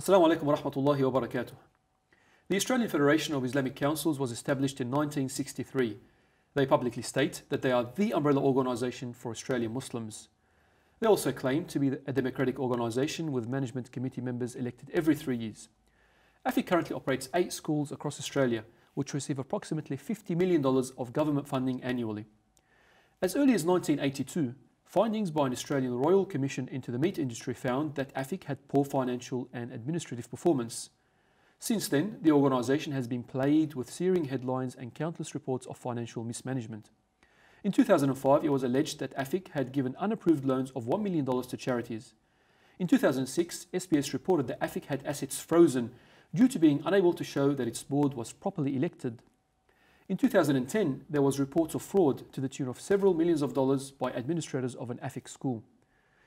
Assalamu alaikum wa rahmatullahi wa barakatuh. The Australian Federation of Islamic Councils was established in 1963. They publicly state that they are the umbrella organisation for Australian Muslims. They also claim to be a democratic organisation with management committee members elected every three years. AFI currently operates eight schools across Australia, which receive approximately $50 million of government funding annually. As early as 1982, Findings by an Australian Royal Commission into the meat industry found that AFIC had poor financial and administrative performance. Since then, the organisation has been plagued with searing headlines and countless reports of financial mismanagement. In 2005, it was alleged that AFIC had given unapproved loans of $1 million to charities. In 2006, SBS reported that AFIC had assets frozen due to being unable to show that its board was properly elected. In 2010, there was reports of fraud to the tune of several millions of dollars by administrators of an Afik school.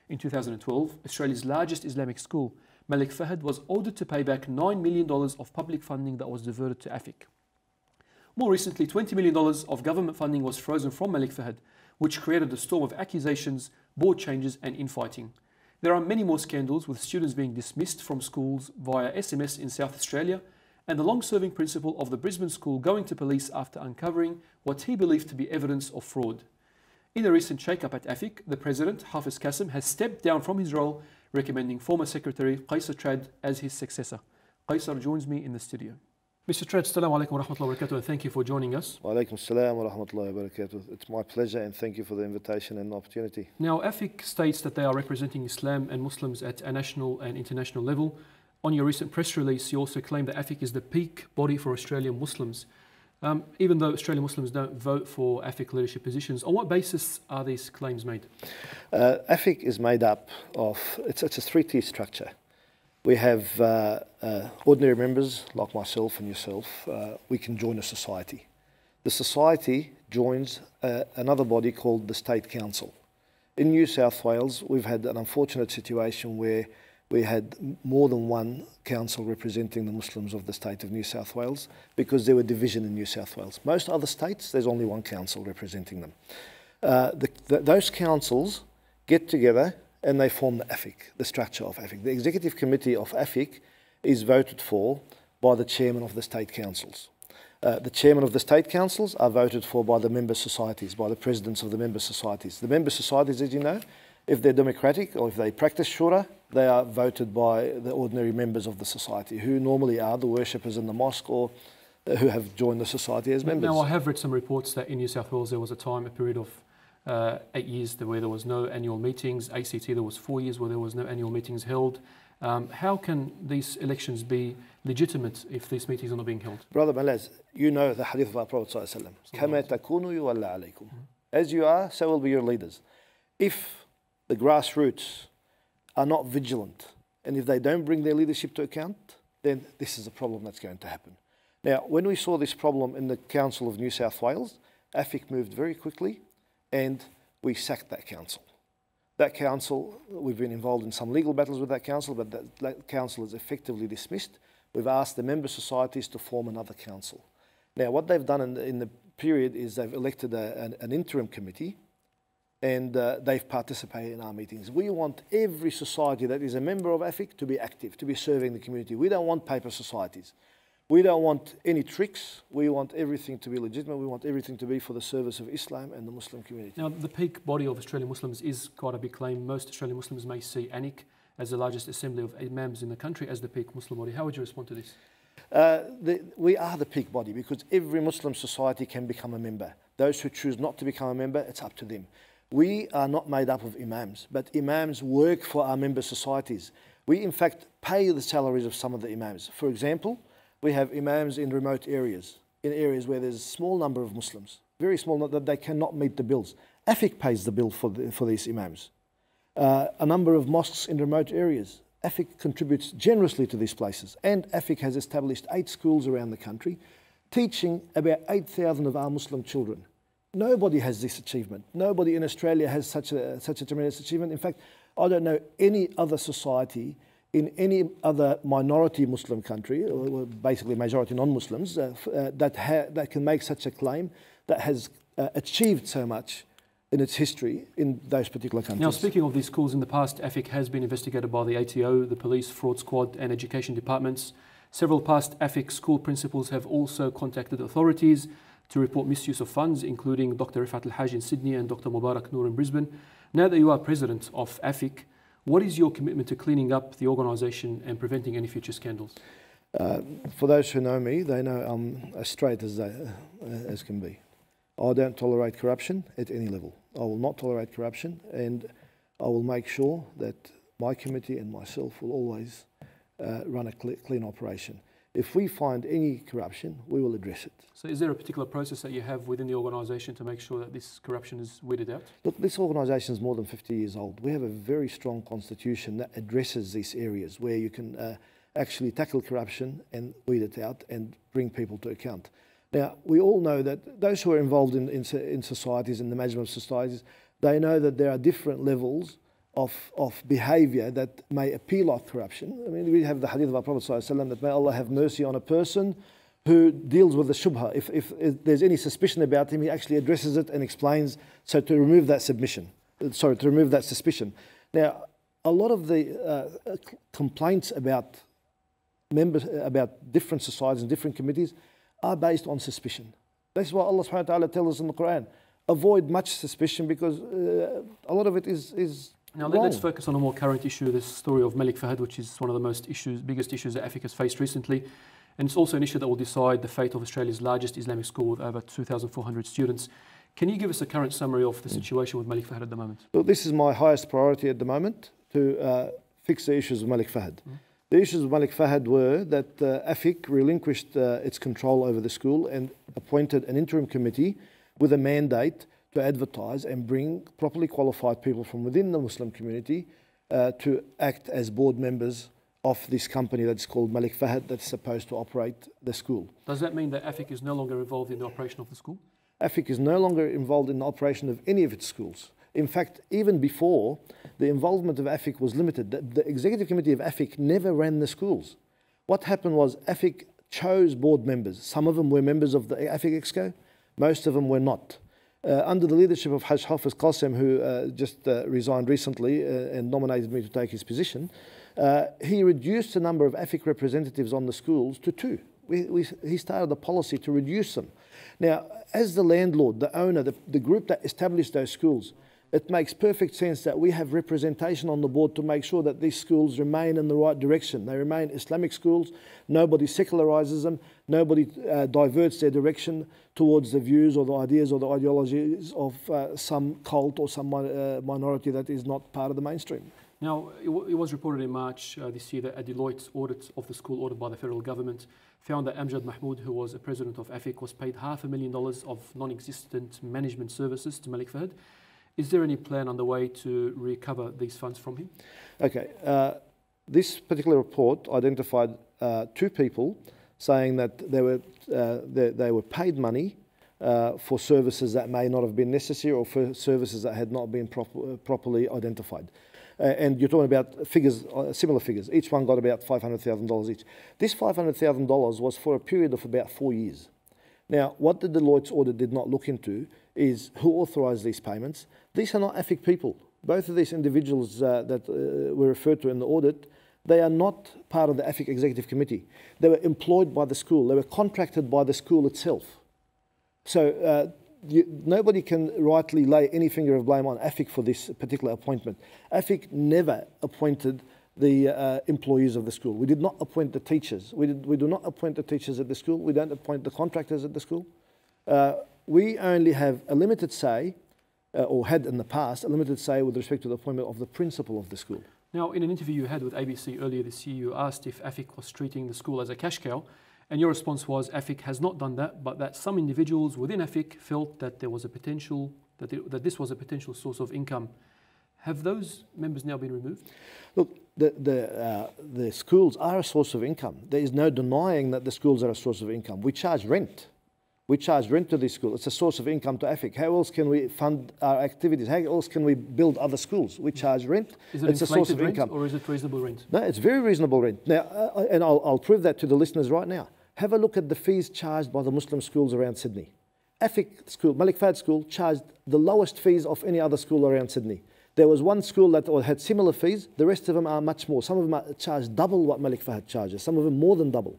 In 2012, Australia's largest Islamic school, Malik Fahad, was ordered to pay back $9 million of public funding that was diverted to Afik. More recently, $20 million of government funding was frozen from Malik Fahad, which created a storm of accusations, board changes, and infighting. There are many more scandals with students being dismissed from schools via SMS in South Australia and the long-serving principal of the Brisbane school going to police after uncovering what he believed to be evidence of fraud. In a recent shake-up at AFIC, the president, Hafiz Qasim, has stepped down from his role, recommending former secretary Qaisar Trad as his successor. Qaisar joins me in the studio. Mr. Trad, assalamu alaikum wa rahmatullahi wa barakatuh, and thank you for joining us. Wa alaikum assalam wa rahmatullahi wa barakatuh. It's my pleasure and thank you for the invitation and the opportunity. Now, AFIC states that they are representing Islam and Muslims at a national and international level on your recent press release, you also claim that AFIC is the peak body for Australian Muslims. Um, even though Australian Muslims don't vote for AFIC leadership positions, on what basis are these claims made? Uh, AFIC is made up of, it's, it's a three-tier structure. We have uh, uh, ordinary members like myself and yourself, uh, we can join a society. The society joins uh, another body called the State Council. In New South Wales, we've had an unfortunate situation where we had more than one council representing the Muslims of the state of New South Wales because there were division in New South Wales. Most other states, there's only one council representing them. Uh, the, the, those councils get together and they form the AFIC, the structure of AFIC. The executive committee of AFIC is voted for by the chairman of the state councils. Uh, the chairman of the state councils are voted for by the member societies, by the presidents of the member societies. The member societies, as you know, if they're democratic or if they practice shura, they are voted by the ordinary members of the society, who normally are the worshippers in the mosque or who have joined the society as members. Now, I have read some reports that in New South Wales there was a time, a period of uh, eight years where there was no annual meetings. ACT there was four years where there was no annual meetings held. Um, how can these elections be legitimate if these meetings are not being held? Brother Malaz, you know the hadith of our Prophet Sallallahu As you are, so will be your leaders. If the grassroots are not vigilant. And if they don't bring their leadership to account, then this is a problem that's going to happen. Now, when we saw this problem in the Council of New South Wales, AFIC moved very quickly and we sacked that council. That council, we've been involved in some legal battles with that council, but that, that council is effectively dismissed. We've asked the member societies to form another council. Now, what they've done in the, in the period is they've elected a, an, an interim committee and uh, they've participated in our meetings. We want every society that is a member of AFIC to be active, to be serving the community. We don't want paper societies. We don't want any tricks. We want everything to be legitimate. We want everything to be for the service of Islam and the Muslim community. Now, the peak body of Australian Muslims is quite a big claim. Most Australian Muslims may see ANIC as the largest assembly of imams in the country as the peak Muslim body. How would you respond to this? Uh, the, we are the peak body because every Muslim society can become a member. Those who choose not to become a member, it's up to them. We are not made up of imams, but imams work for our member societies. We, in fact, pay the salaries of some of the imams. For example, we have imams in remote areas, in areas where there's a small number of Muslims, very small, that they cannot meet the bills. AFIC pays the bill for, the, for these imams. Uh, a number of mosques in remote areas. AFIC contributes generously to these places, and AFIC has established eight schools around the country, teaching about 8,000 of our Muslim children. Nobody has this achievement. Nobody in Australia has such a, such a tremendous achievement. In fact, I don't know any other society in any other minority Muslim country, or basically majority non-Muslims, uh, uh, that, that can make such a claim, that has uh, achieved so much in its history in those particular countries. Now, speaking of these schools, in the past, AFIC has been investigated by the ATO, the police, fraud squad, and education departments. Several past AFIC school principals have also contacted authorities to report misuse of funds, including Dr. Rifat Al-Haj in Sydney and Dr. Mubarak Noor in Brisbane. Now that you are president of AFIC, what is your commitment to cleaning up the organisation and preventing any future scandals? Uh, for those who know me, they know I'm as straight as, they, uh, as can be. I don't tolerate corruption at any level. I will not tolerate corruption and I will make sure that my committee and myself will always uh, run a cl clean operation. If we find any corruption, we will address it. So, is there a particular process that you have within the organisation to make sure that this corruption is weeded out? Look, this organisation is more than 50 years old. We have a very strong constitution that addresses these areas where you can uh, actually tackle corruption and weed it out and bring people to account. Now, we all know that those who are involved in, in, in societies and the management of societies, they know that there are different levels of, of behavior that may appeal like corruption. I mean, we have the hadith of our Prophet وسلم that may Allah have mercy on a person who deals with the shubha. If, if, if, there's any suspicion about him, he actually addresses it and explains, so to remove that submission, uh, sorry, to remove that suspicion. Now, a lot of the uh, uh complaints about members, uh, about different societies and different committees are based on suspicion. That's why Allah subhanahu wa ta'ala tells us in the Quran, avoid much suspicion because uh, a lot of it is, is now let's focus on a more current issue, this story of Malik Fahad, which is one of the most issues, biggest issues that has faced recently. And it's also an issue that will decide the fate of Australia's largest Islamic school with over 2,400 students. Can you give us a current summary of the mm. situation with Malik Fahad at the moment? Well, this is my highest priority at the moment to uh, fix the issues of Malik Fahad. Mm. The issues of Malik Fahad were that uh, AFIC relinquished uh, its control over the school and appointed an interim committee with a mandate to advertise and bring properly qualified people from within the Muslim community uh, to act as board members of this company that's called Malik Fahad that's supposed to operate the school. Does that mean that AFIC is no longer involved in the operation of the school? AFIC is no longer involved in the operation of any of its schools. In fact, even before, the involvement of AFIC was limited. The, the executive committee of AFIC never ran the schools. What happened was AFIC chose board members. Some of them were members of the AFIC Exco, most of them were not. Uh, under the leadership of Haj Hafiz Qasim, who uh, just uh, resigned recently uh, and nominated me to take his position, uh, he reduced the number of AFIC representatives on the schools to two. We, we, he started a policy to reduce them. Now, as the landlord, the owner, the, the group that established those schools, it makes perfect sense that we have representation on the board to make sure that these schools remain in the right direction. They remain Islamic schools, nobody secularizes them, nobody uh, diverts their direction towards the views or the ideas or the ideologies of uh, some cult or some uh, minority that is not part of the mainstream. Now, it, it was reported in March uh, this year that a Deloitte audit of the school ordered by the federal government found that Amjad Mahmoud, who was a president of AFIC, was paid half a million dollars of non existent management services to Malik Fahd is there any plan on the way to recover these funds from him? Okay. Uh, this particular report identified uh, two people saying that they were, uh, they, they, were paid money uh, for services that may not have been necessary or for services that had not been proper, uh, properly identified. Uh, and you're talking about figures, similar figures. Each one got about $500,000 each. This $500,000 was for a period of about four years. Now, what the Deloitte's audit did not look into is who authorised these payments. These are not AFIC people. Both of these individuals uh, that uh, were referred to in the audit, they are not part of the AFIC Executive Committee. They were employed by the school. They were contracted by the school itself. So uh, you, nobody can rightly lay any finger of blame on AFIC for this particular appointment. AFIC never appointed the uh, employees of the school. We did not appoint the teachers. We, did, we do not appoint the teachers at the school. We don't appoint the contractors at the school. Uh, we only have a limited say, uh, or had in the past, a limited say with respect to the appointment of the principal of the school. Now, in an interview you had with ABC earlier this year, you asked if AFIC was treating the school as a cash cow, and your response was AFIC has not done that, but that some individuals within AFIC felt that there was a potential, that, it, that this was a potential source of income. Have those members now been removed? Look, the, the, uh, the schools are a source of income. There is no denying that the schools are a source of income. We charge rent. We charge rent to these schools. It's a source of income to AFIC. How else can we fund our activities? How else can we build other schools? We charge rent. Is it it's a source of income. Or is it reasonable rent? No, it's very reasonable rent. Now, uh, uh, and I'll, I'll prove that to the listeners right now. Have a look at the fees charged by the Muslim schools around Sydney. AFIC school, Malik Fahd school, charged the lowest fees of any other school around Sydney. There was one school that had similar fees, the rest of them are much more. Some of them charge double what Malik Fahad charges, some of them more than double.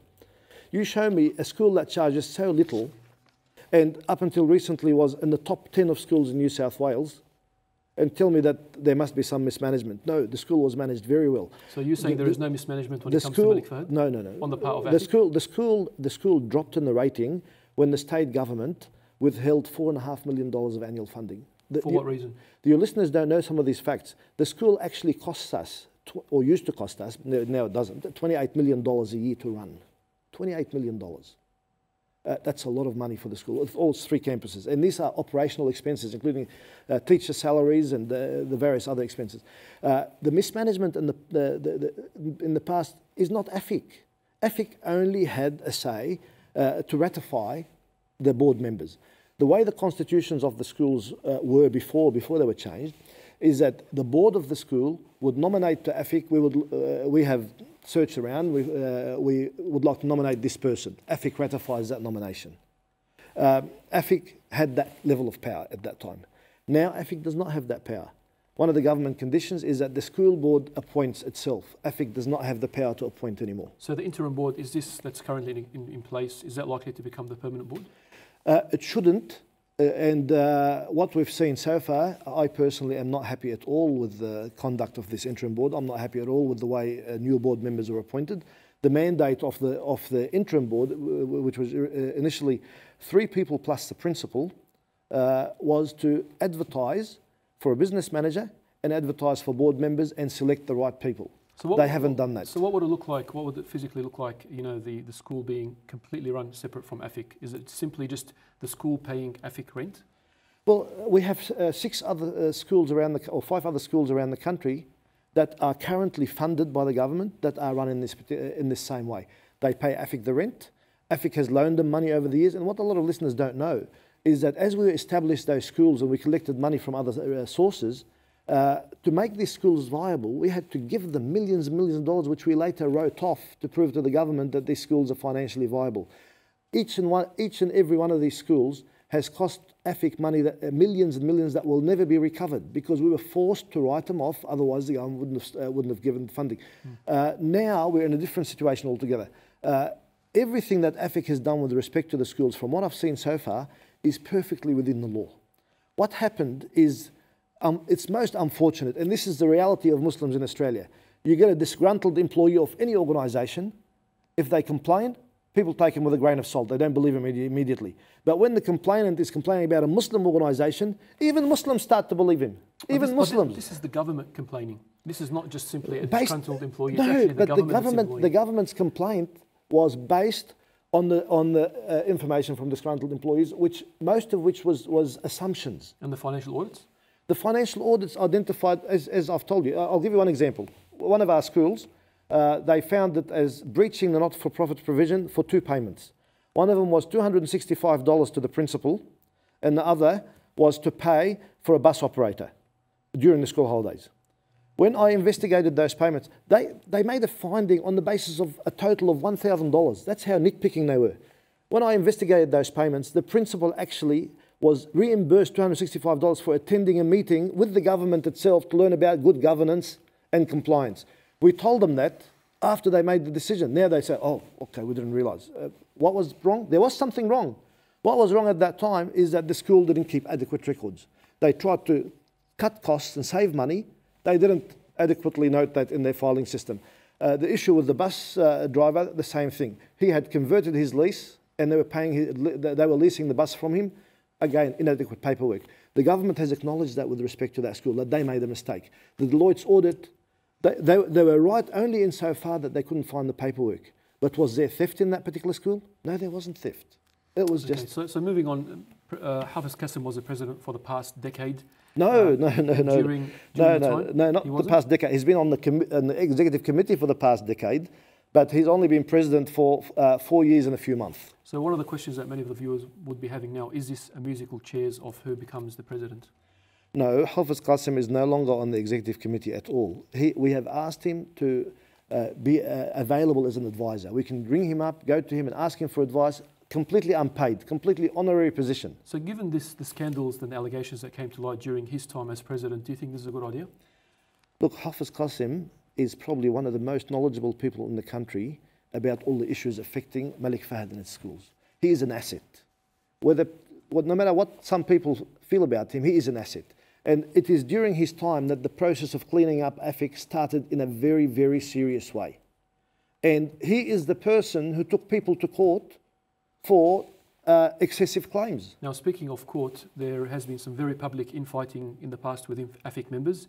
You show me a school that charges so little, and up until recently was in the top 10 of schools in New South Wales, and tell me that there must be some mismanagement. No, the school was managed very well. So you're saying the, there is no mismanagement when it comes school, to Malik Fahad? No, no, no. On the part of the school, the school, the school dropped in the rating when the state government withheld four and a half million dollars of annual funding. The, For what you, reason? Your listeners don't know some of these facts. The school actually costs us, or used to cost us, no, now it doesn't, $28 million a year to run. $28 million. Uh, that's a lot of money for the school, all three campuses. And these are operational expenses, including uh, teacher salaries and the, the various other expenses. Uh, the mismanagement in the, the, the, in the past is not AFIC. AFIC only had a say uh, to ratify the board members. The way the constitutions of the schools uh, were before, before they were changed, is that the board of the school would nominate to AFIC, we, would, uh, we have searched around, we, uh, we would like to nominate this person. AFIC ratifies that nomination. Afik uh, AFIC had that level of power at that time. Now AFIC does not have that power. One of the government conditions is that the school board appoints itself. AFIC does not have the power to appoint anymore. So the interim board, is this that's currently in, in, in place, is that likely to become the permanent board? Uh, it shouldn't. Uh, and uh, what we've seen so far, I personally am not happy at all with the conduct of this interim board. I'm not happy at all with the way new board members are appointed the mandate of the, of the interim board, which was initially three people plus the principal, uh, was to advertise for a business manager and advertise for board members and select the right people. So they haven't done that. So what would it look like? What would it physically look like? You know, the, the school being completely run separate from AFIC. Is it simply just the school paying AFIC rent? Well, we have uh, six other uh, schools around the, or five other schools around the country that are currently funded by the government that are run in this, uh, in this same way. They pay AFIC the rent. AFIC has loaned them money over the years. And what a lot of listeners don't know is that as we established those schools and we collected money from other uh, sources, uh, to make these schools viable, we had to give them millions and millions of dollars, which we later wrote off to prove to the government that these schools are financially viable. Each and, one, each and every one of these schools has cost AFIC money, that, uh, millions and millions that will never be recovered because we were forced to write them off, otherwise the government wouldn't have, uh, wouldn't have given funding. Mm. now we're in a different situation altogether. Uh, everything that AFIC has done with respect to the schools, from what I've seen so far, is perfectly within the law. What happened is um, it's most unfortunate, and this is the reality of Muslims in Australia. You get a disgruntled employee of any organisation, if they complain, people take him with a grain of salt. They don't believe him immediately. But when the complainant is complaining about a Muslim organisation, even Muslims start to believe him. Even this, Muslims. This is the government complaining. This is not just simply a based, disgruntled employee. No, but the, government, the government's complaint was based on the on the uh, information from disgruntled employees, which most of which was was assumptions. And the financial audits. The financial audits identified, as, as I've told you, I'll give you one example. One of our schools, uh, they found that as breaching the not-for-profit provision for two payments. One of them was $265 to the principal, and the other was to pay for a bus operator during the school holidays. When I investigated those payments, they, they made a finding on the basis of a total of $1,000. That's how nitpicking they were. When I investigated those payments, the principal actually was reimbursed $265 for attending a meeting with the government itself to learn about good governance and compliance. We told them that after they made the decision. Now they say, oh, okay, we didn't realize. Uh, what was wrong? There was something wrong. What was wrong at that time is that the school didn't keep adequate records. They tried to cut costs and save money. They didn't adequately note that in their filing system. Uh, the issue with the bus uh, driver, the same thing. He had converted his lease and they were paying his, they were leasing the bus from him again, inadequate paperwork. The government has acknowledged that with respect to that school, that they made a mistake. The Deloitte's audit, they, they, they were right only insofar that they couldn't find the paperwork. But was there theft in that particular school? No, there wasn't theft. It was okay, just. So, so moving on, uh, Hafiz was the president for the past decade. No, uh, no, no, no. During, during no, no, no, not the past decade. He's been on the, on the executive committee for the past decade but he's only been president for uh, four years and a few months. So, one of the questions that many of the viewers would be having now is this a musical chairs of who becomes the president? No, Hafiz Qasim is no longer on the executive committee at all. He, we have asked him to uh, be uh, available as an advisor. We can ring him up, go to him, and ask him for advice completely unpaid, completely honorary position. So, given this, the scandals and allegations that came to light during his time as president, do you think this is a good idea? Look, Hafiz Qasim is probably one of the most knowledgeable people in the country about all the issues affecting Malik Fahad and his schools. He is an asset. Whether, well, no matter what some people feel about him, he is an asset. And it is during his time that the process of cleaning up AFIC started in a very, very serious way. And he is the person who took people to court for uh, excessive claims. Now, speaking of court, there has been some very public infighting in the past within AFIC members.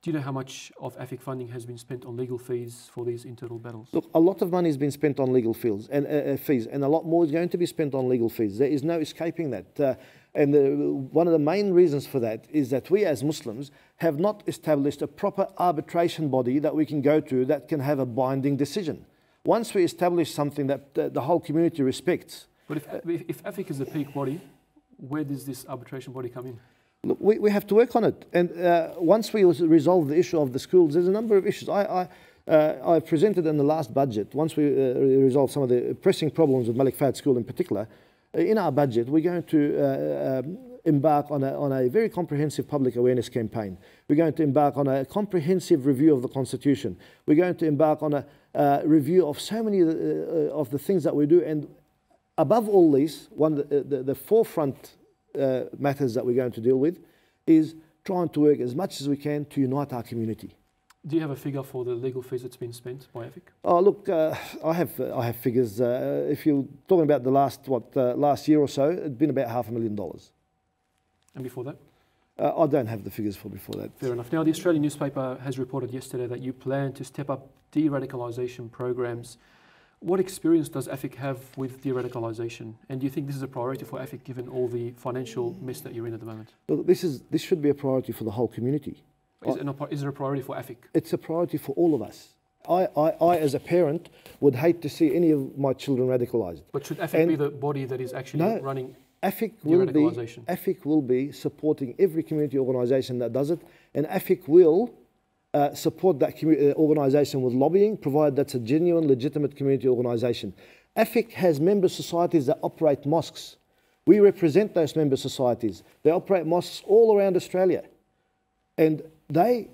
Do you know how much of AFIC funding has been spent on legal fees for these internal battles? Look, a lot of money has been spent on legal fees, and uh, uh, fees, and a lot more is going to be spent on legal fees. There is no escaping that. Uh, and the, one of the main reasons for that is that we as Muslims have not established a proper arbitration body that we can go to that can have a binding decision. Once we establish something that the, uh, the whole community respects. But if, Afik if AFIC is the peak body, where does this arbitration body come in? we, we have to work on it. And uh, once we resolve the issue of the schools, there's a number of issues. I, I uh, I presented in the last budget, once we uh, resolve some of the pressing problems of Malik Fahd School in particular, uh, in our budget, we're going to uh, um, embark on a, on a very comprehensive public awareness campaign. We're going to embark on a comprehensive review of the Constitution. We're going to embark on a uh, review of so many of the, things that we do. And above all these, one, the, the, the forefront uh, matters that we're going to deal with is trying to work as much as we can to unite our community. Do you have a figure for the legal fees that's been spent by AFIC? Oh, look, uh, I have uh, I have figures. Uh, if you're talking about the last what uh, last year or so, it's been about half a million dollars. And before that? Uh, I don't have the figures for before that. Fair enough. Now, the Australian newspaper has reported yesterday that you plan to step up de-radicalisation programs what experience does AFIC have with de-radicalisation? And do you think this is a priority for AFIC given all the financial mess that you're in at the moment? Look, this, is, this should be a priority for the whole community. Is, it, a, is it a priority for AFIC? It's a priority for all of us. I, I, I, as a parent, would hate to see any of my children radicalised. But should AFIC and be the body that is actually no, running AFIC will be AFIC will be supporting every community organisation that does it, and AFIC will uh, support that uh, organisation with lobbying, provided that's a genuine, legitimate community organisation. AFIC has member societies that operate mosques. We represent those member societies. They operate mosques all around Australia. And they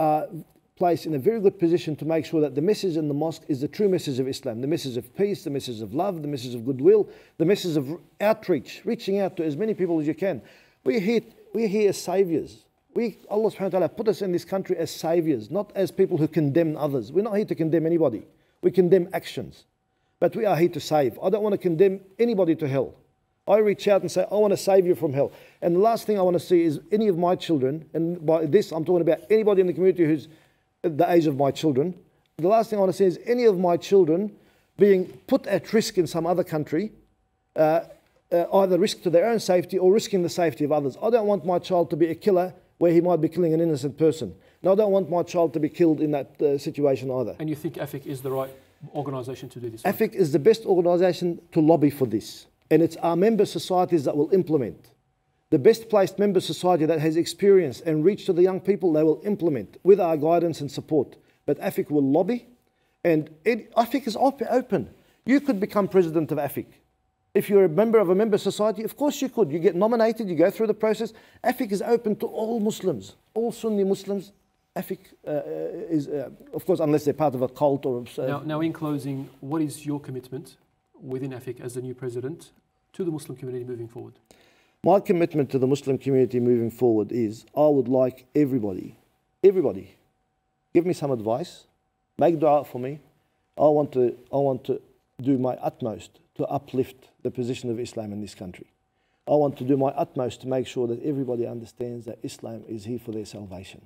are placed in a very good position to make sure that the message in the mosque is the true message of Islam, the message of peace, the message of love, the message of goodwill, the message of outreach, reaching out to as many people as you can. We're here, we're here as saviours. We, Allah subhanahu wa ta'ala put us in this country as saviors, not as people who condemn others. We're not here to condemn anybody. We condemn actions. But we are here to save. I don't want to condemn anybody to hell. I reach out and say, I want to save you from hell. And the last thing I want to see is any of my children, and by this I'm talking about anybody in the community who's the age of my children. The last thing I want to see is any of my children being put at risk in some other country, uh, uh, either risk to their own safety or risking the safety of others. I don't want my child to be a killer where he might be killing an innocent person. Now, I don't want my child to be killed in that uh, situation either. And you think AFIC is the right organisation to do this? AFIC is the best organisation to lobby for this. And it's our member societies that will implement. The best placed member society that has experience and reach to the young people, they will implement with our guidance and support. But AFIC will lobby, and it, AFIC is open. You could become president of AFIC. If you're a member of a member society, of course you could. You get nominated, you go through the process. AFIC is open to all Muslims, all Sunni Muslims. AFIC uh, uh, is, uh, of course, unless they're part of a cult or. A, now, now, in closing, what is your commitment within AFIC as the new president to the Muslim community moving forward? My commitment to the Muslim community moving forward is I would like everybody, everybody, give me some advice, make dua for me. I want to, I want to do my utmost to uplift the position of Islam in this country. I want to do my utmost to make sure that everybody understands that Islam is here for their salvation,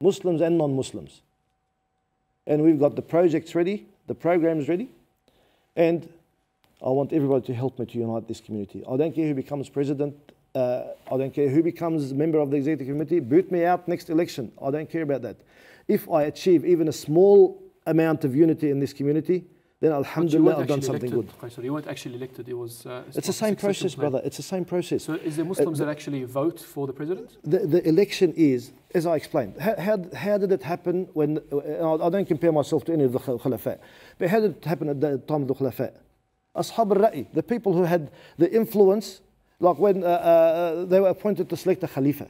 Muslims and non Muslims. And we've got the projects ready, the programs ready, and I want everybody to help me to unite this community. I don't care who becomes president, uh, I don't care who becomes member of the executive committee, boot me out next election. I don't care about that. If I achieve even a small amount of unity in this community, then alhamdulillah I've done something elected, good. So you weren't actually elected. It was. Uh, it's the same process, plan. brother. It's the same process. So is there uh, Muslims uh, that actually vote for the president? The, the election is, as I explained, how, how, how did it happen when, uh, I don't compare myself to any of the Khulafa, but how did it happen at the time of the Khulafa? Ashab al-Ra'i, the people who had the influence, like when uh, uh they were appointed to select a Khalifa.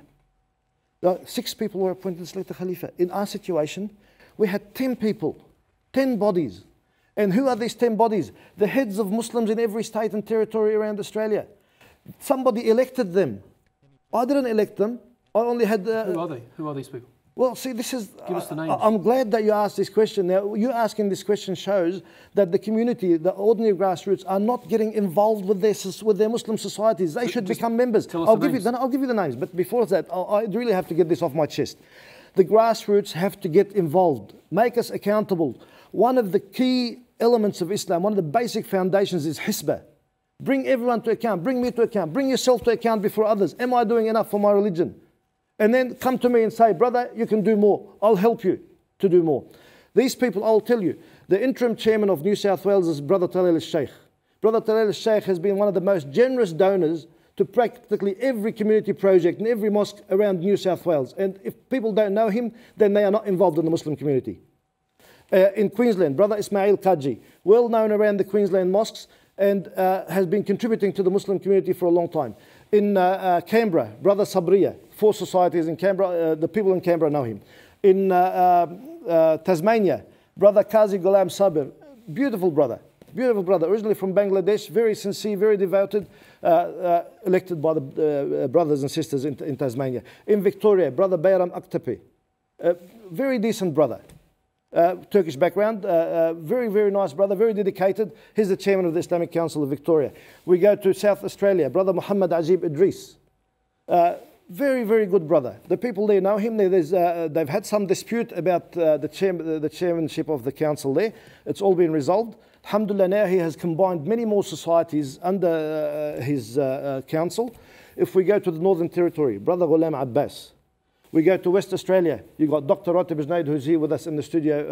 Like six people were appointed to select a Khalifa. In our situation, we had 10 people, 10 bodies and who are these 10 bodies? The heads of Muslims in every state and territory around Australia. Somebody elected them. I didn't elect them. I only had. Uh, who are they? Who are these people? Well, see, this is. Give us the names. I, am glad that you asked this question. Now, you asking this question shows that the community, the ordinary grassroots, are not getting involved with their with their Muslim societies. They should become members. I'll give names. you. I'll give you the names. But before that, I, I really have to get this off my chest. The grassroots have to get involved. Make us accountable. One of the key elements of Islam, one of the basic foundations is hisbah. Bring everyone to account, bring me to account, bring yourself to account before others. Am I doing enough for my religion? And then come to me and say, brother, you can do more. I'll help you to do more. These people, I'll tell you, the interim chairman of New South Wales is Brother Talal sheik Brother Talal sheik has been one of the most generous donors to practically every community project and every mosque around New South Wales. And if people don't know him, then they are not involved in the Muslim community uh, in Queensland, Brother Ismail Kaji, well known around the Queensland mosques and uh, has been contributing to the Muslim community for a long time. In uh, uh Canberra, Brother Sabriya, four societies in Canberra, uh, the people in Canberra know him. In uh, Tasmania, Brother Kazi Ghulam Sabir, beautiful brother, beautiful brother, originally from Bangladesh, very sincere, very devoted, uh, uh, elected by the uh, brothers and sisters in, in, Tasmania. In Victoria, brother Bayram Aktepe, a very decent brother, uh, Turkish background, uh, uh, very, very nice brother, very dedicated. He's the chairman of the Islamic Council of Victoria. We go to South Australia, brother Muhammad Ajib Idris. Uh, very, very good brother. The people there know him. Uh, they've had some dispute about the, chair, the, chairmanship of the council there. It's all been resolved. Alhamdulillah, now he has combined many more societies under his council. If we go to the Northern Territory, brother Ghulam Abbas. We go to West Australia. You've got Dr. Ratib Ajnaid, who's here with us in the studio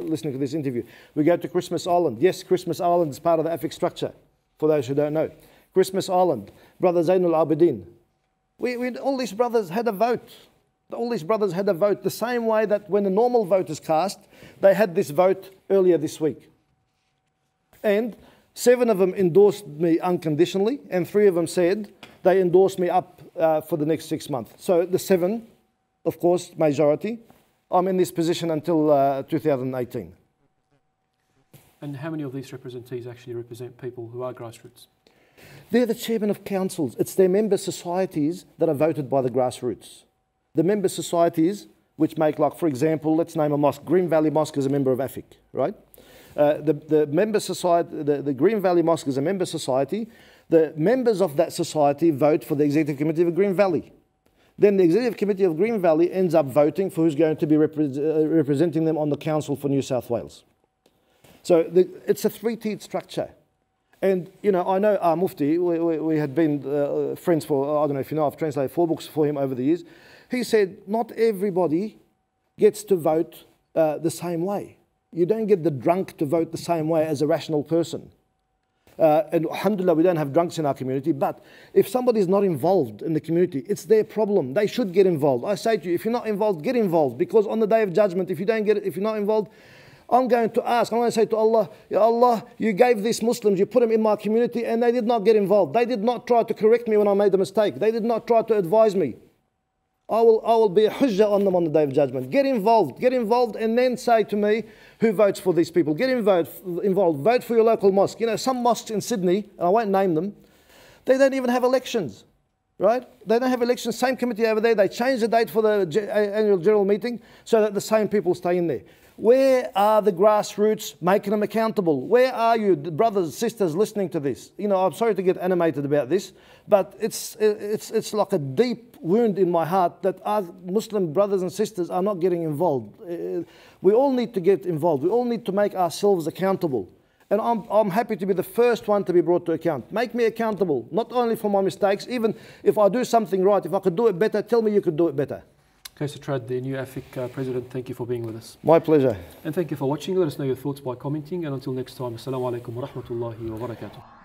uh, listening to this interview. We go to Christmas Island. Yes, Christmas Island is part of the AFIC structure, for those who don't know. Christmas Island, Brother Zainul Abidin. We, we, all these brothers had a vote. All these brothers had a vote the same way that when a normal vote is cast, they had this vote earlier this week. And seven of them endorsed me unconditionally, and three of them said they endorsed me up uh, for the next six months. So the seven of course, majority. I'm in this position until uh, 2018. And how many of these representatives actually represent people who are grassroots? They're the chairman of councils. It's their member societies that are voted by the grassroots. The member societies, which make, like, for example, let's name a mosque. Green Valley Mosque is a member of AFIC, right? Uh, the, the member society, the, the Green Valley Mosque is a member society. The members of that society vote for the executive committee of Green Valley then the Executive Committee of Green Valley ends up voting for who's going to be repre uh, representing them on the Council for New South Wales. So the, it's a three-tiered structure. And, you know, I know our uh, Mufti, we, we, we had been uh, friends for, I don't know if you know, I've translated four books for him over the years. He said, not everybody gets to vote uh, the same way. You don't get the drunk to vote the same way as a rational person. Uh, and alhamdulillah, we don't have drunks in our community. But if somebody is not involved in the community, it's their problem. They should get involved. I say to you, if you're not involved, get involved. Because on the day of judgment, if you don't get it, if you're not involved, I'm going to ask, I'm going to say to Allah, Ya Allah, you gave these Muslims, you put them in my community, and they did not get involved. They did not try to correct me when I made a mistake. They did not try to advise me. I will, I will be a hujjah on them on the day of judgment. Get involved. Get involved and then say to me who votes for these people. Get involved. involved. Vote for your local mosque. You know, some mosques in Sydney, and I won't name them, they don't even have elections, right? They don't have elections. Same committee over there. They change the date for the annual general meeting so that the same people stay in there. Where are the grassroots making them accountable? Where are you, brothers, sisters, listening to this? You know, I'm sorry to get animated about this, but it's, it's, it's like a deep wound in my heart that our Muslim brothers and sisters are not getting involved. Uh, we all need to get involved. We all need to make ourselves accountable. And I'm, I'm happy to be the first one to be brought to account. Make me accountable, not only for my mistakes, even if I do something right, if I could do it better, tell me you could do it better. Kosa Trad, the new AFIC uh, President, thank you for being with us. My pleasure. And thank you for watching. Let us know your thoughts by commenting. And until next time, Assalamu alaikum wa rahmatullahi wa barakatuh.